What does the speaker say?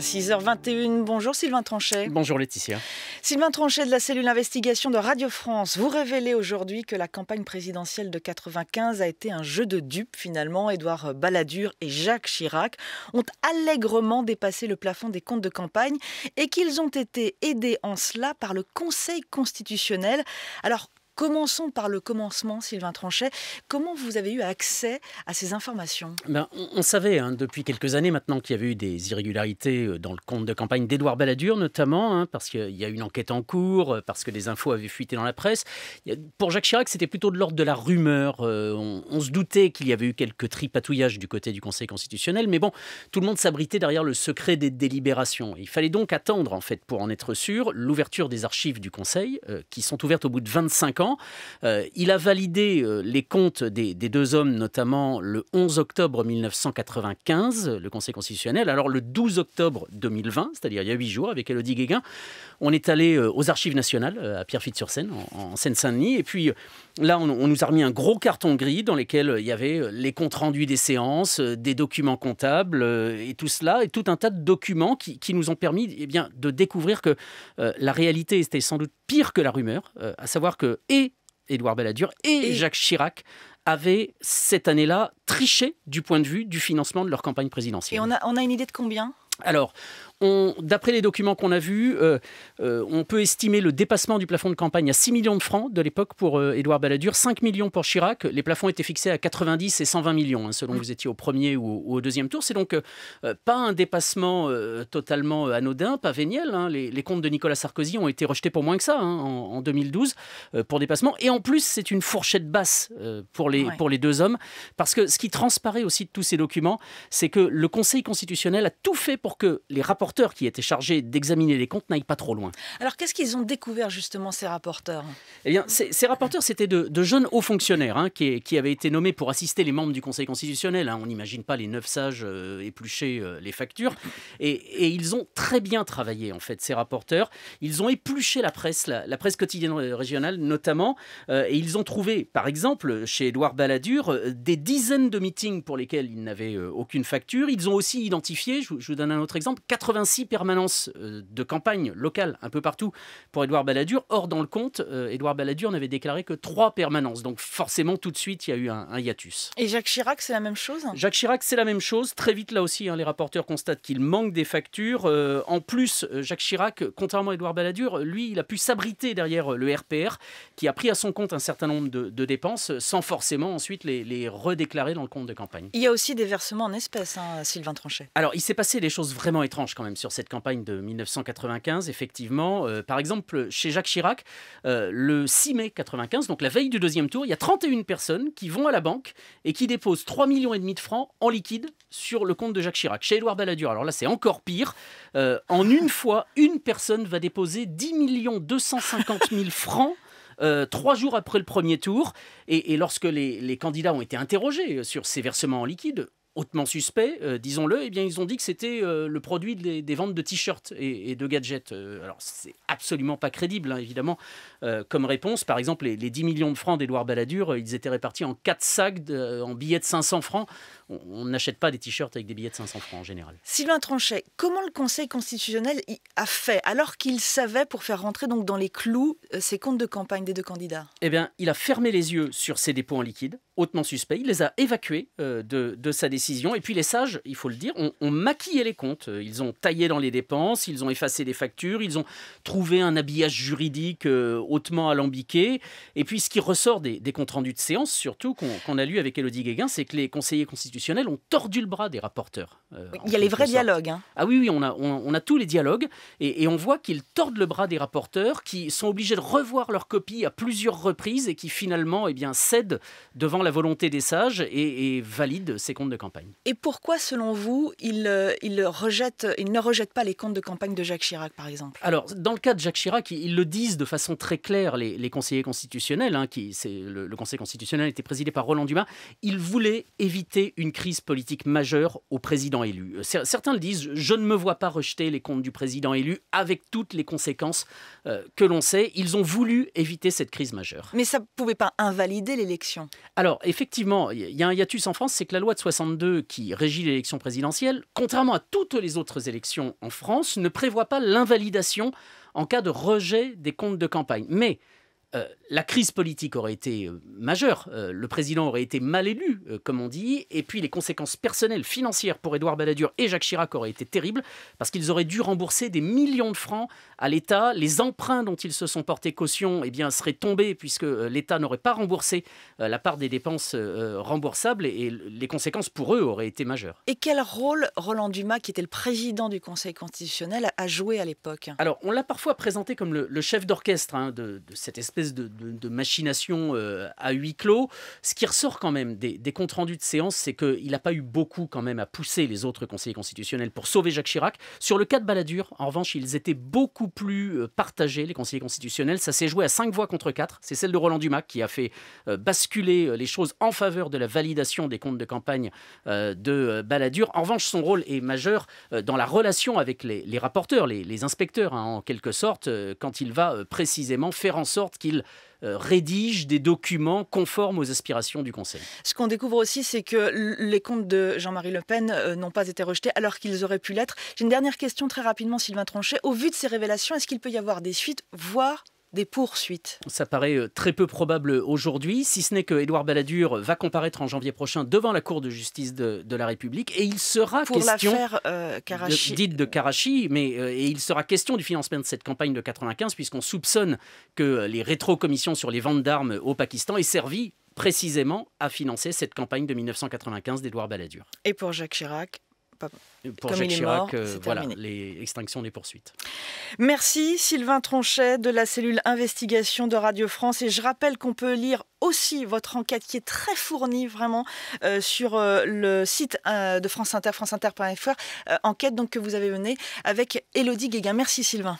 6h21, bonjour Sylvain Tranchet. Bonjour Laetitia. Sylvain Tranchet de la cellule investigation de Radio France, vous révélez aujourd'hui que la campagne présidentielle de 95 a été un jeu de dupes finalement. Édouard Balladur et Jacques Chirac ont allègrement dépassé le plafond des comptes de campagne et qu'ils ont été aidés en cela par le Conseil constitutionnel. Alors Commençons par le commencement, Sylvain Tranchet. Comment vous avez eu accès à ces informations ben, on, savait hein, depuis quelques années maintenant qu'il y avait eu des irrégularités euh, dans le compte de campagne d'Edouard Balladur, notamment, hein, parce qu'il y a une enquête en cours, euh, parce que des infos avaient fuité dans la presse. Pour Jacques Chirac, c'était plutôt de l'ordre de la rumeur. Euh, on, se doutait qu'il y avait eu quelques tripatouillages du côté du Conseil constitutionnel, mais bon, tout le monde s'abritait derrière le secret des délibérations. il fallait donc attendre, en fait, pour en être sûr, l'ouverture des archives du Conseil, qui sont ouvertes au bout de 25 ans euh, il a validé euh, les comptes des, deux hommes, notamment le 11 octobre 1995, le Conseil constitutionnel. Alors le 12 octobre 2020, c'est-à-dire il y a huit jours, avec Elodie Guéguin, on est allé euh, aux Archives nationales à Pierrefitte-sur-Seine, en Seine-Saint-Denis, et puis Là, on, nous a remis un gros carton gris dans lequel euh, il y avait euh, les comptes rendus des séances, euh, des documents comptables et tout cela, et tout un tas de documents qui, nous ont permis eh bien, de découvrir que la réalité était sans doute pire que la rumeur, à savoir que et Édouard Balladur et, Jacques Chirac avaient cette année-là triché du point de vue du financement de leur campagne présidentielle. Et on a, on une idée de combien alors, D'après les documents qu'on a vus, euh, euh, on peut estimer le dépassement du plafond de campagne à 6 millions de francs de l'époque pour euh, Édouard Balladur, 5 millions pour Chirac. Les plafonds étaient fixés à 90 et 120 millions, hein, selon que vous étiez au premier ou, au deuxième tour. C'est donc pas un dépassement totalement anodin, pas véniel. Hein. Les, comptes de Nicolas Sarkozy ont été rejetés pour moins que ça hein, en, 2012 pour dépassement. Et en plus, c'est une fourchette basse pour, les, pour les deux hommes, parce que ce qui transparaît aussi de tous ces documents, c'est que le Conseil constitutionnel a tout fait pour que les rapports qui étaient chargés d'examiner les comptes n'aillent pas trop loin. Alors qu'est-ce qu'ils ont découvert justement ces rapporteurs Eh bien, ces, rapporteurs, c'était de, jeunes hauts fonctionnaires hein, qui, avaient été nommés pour assister les membres du Conseil constitutionnel. Hein. On n'imagine pas les neuf sages euh, éplucher euh, les factures. Et, ils ont très bien travaillé, en fait, ces rapporteurs. Ils ont épluché la presse, la, presse quotidienne euh, régionale notamment, et ils ont trouvé, par exemple, chez Édouard Balladur, des dizaines de meetings pour lesquels ils n'avaient aucune facture. Ils ont aussi identifié, je, je vous donne un autre exemple, 80 86 permanences euh, de campagne locale un peu partout pour Édouard Balladur. Or, dans le compte, euh, Édouard Balladur n'avait déclaré que trois permanences. Donc forcément, tout de suite, il y a eu un, hiatus. Et Jacques Chirac, c'est la même chose Jacques Chirac, c'est la même chose. Très vite, là aussi, hein, les rapporteurs constatent qu'il manque des factures. Euh, en plus, Jacques Chirac, contrairement à Édouard Balladur, lui, il a pu s'abriter derrière le RPR, qui a pris à son compte un certain nombre de, dépenses, sans forcément ensuite les, redéclarer dans le compte de campagne. Il y a aussi des versements en espèces, hein, Sylvain Tranchet. Alors, il s'est passé des choses vraiment étranges quand même même sur cette campagne de 1995, effectivement. Euh, par exemple, chez Jacques Chirac, euh, le 6 mai 95, donc la veille du deuxième tour, il y a 31 personnes qui vont à la banque et qui déposent 3 millions et demi de francs en liquide sur le compte de Jacques Chirac. Chez Édouard Balladur, alors là c'est encore pire. Euh, en une fois, une personne va déposer 10 millions 250 francs. trois jours après le premier tour. Et, lorsque les, candidats ont été interrogés sur ces versements en liquide, hautement suspect, euh, disons-le, eh bien, ils ont dit que c'était euh, le produit des, ventes de t-shirts et, de gadgets. Euh, alors, c'est absolument pas crédible, hein, évidemment, comme réponse. Par exemple, les, 10 millions de francs d'Edouard Balladur, ils étaient répartis en 4 sacs, en billets de 500 francs. On n'achète pas des t-shirts avec des billets de 500 francs en général. Sylvain Tranchet, comment le Conseil constitutionnel a fait, alors qu'il savait pour faire rentrer donc dans les clous ces comptes de campagne des deux candidats Eh bien, il a fermé les yeux sur ces dépôts en liquide hautement suspect, Il les a évacués euh, de, sa décision. Et puis les sages, il faut le dire, ont, maquillé les comptes. Ils ont taillé dans les dépenses, ils ont effacé des factures, ils ont trouvé un habillage juridique euh, hautement alambiqué. Et puis ce qui ressort des, comptes rendus de séance, surtout qu'on a lu avec Elodie Guéguin, c'est que les conseillers constitutionnels ont tordu le bras des rapporteurs. Euh, il y a les vrais dialogues. Hein. Ah oui, oui, on a, on, a tous les dialogues. Et, on voit qu'ils tordent le bras des rapporteurs qui sont obligés de revoir leur copie à plusieurs reprises et qui finalement et eh bien, cèdent devant la volonté des sages et, valide ces comptes de campagne. Et pourquoi, selon vous, il, euh, il, rejette, il ne rejette pas les comptes de campagne de Jacques Chirac, par exemple Alors, dans le cas de Jacques Chirac, ils, le disent de façon très claire, les, conseillers constitutionnels, hein, qui, c'est le, Conseil constitutionnel était présidé par Roland Dumas, ils voulaient éviter une crise politique majeure au président élu. Certains le disent, je ne me vois pas rejeter les comptes du président élu avec toutes les conséquences euh, que l'on sait. Ils ont voulu éviter cette crise majeure. Mais ça ne pouvait pas invalider l'élection. Alors, effectivement, il y a un hiatus en France, c'est que la loi de 62 qui régit l'élection présidentielle, contrairement à toutes les autres élections en France, ne prévoit pas l'invalidation en cas de rejet des comptes de campagne. Mais euh, la crise politique aurait été euh, majeure, euh, le président aurait été mal élu, comme on dit, et puis les conséquences personnelles, financières pour Édouard Balladur et Jacques Chirac auraient été terribles, parce qu'ils auraient dû rembourser des millions de francs à l'État, les emprunts dont ils se sont portés caution eh bien, seraient tombés, puisque l'État n'aurait pas remboursé la part des dépenses remboursables, et, les conséquences pour eux auraient été majeures. Et quel rôle Roland Dumas, qui était le président du Conseil constitutionnel, a joué à l'époque Alors, on l'a parfois présenté comme le, chef d'orchestre hein, de cette espèce de, machination euh, à huis clos. Ce qui ressort quand même des, comptes rendus de séance, c'est qu'il n'a pas eu beaucoup quand même à pousser les autres conseillers constitutionnels pour sauver Jacques Chirac. Sur le cas de Balladur, en revanche, ils étaient beaucoup plus euh, partagés, les conseillers constitutionnels. Ça s'est joué à 5 voix contre 4. C'est celle de Roland Dumas qui a fait euh, basculer les choses en faveur de la validation des comptes de campagne de Balladur. En revanche, son rôle est majeur dans la relation avec les, rapporteurs, les, inspecteurs, hein, en quelque sorte, quand il va précisément faire en sorte il euh, rédige des documents conformes aux aspirations du Conseil. Ce qu'on découvre aussi, c'est que les comptes de Jean-Marie Le Pen euh, n'ont pas été rejetés alors qu'ils auraient pu l'être. J'ai une dernière question très rapidement, Sylvain Tronchet. Au vu de ces révélations, est-ce qu'il peut y avoir des suites, voire des poursuites. Ça paraît euh, très peu probable aujourd'hui, si ce n'est que Édouard Balladur va comparaître en janvier prochain devant la Cour de justice de, la République et il sera question euh, De, Karachi, mais euh, il sera question du financement de cette campagne de 95 puisqu'on soupçonne que les rétro-commissions sur les ventes d'armes au Pakistan aient servi précisément à financer cette campagne de 1995 d'Edouard Balladur. Et pour Jacques Chirac, pour Jacques Chirac, euh, les extinctions, les poursuites. Merci Sylvain Tronchet de la cellule investigation de Radio France. Et je rappelle qu'on peut lire aussi votre enquête qui est très fournie vraiment euh, sur euh, le site de France Inter, franceinter.fr, enquête donc que vous avez menée avec Elodie Guéguin. Merci Sylvain.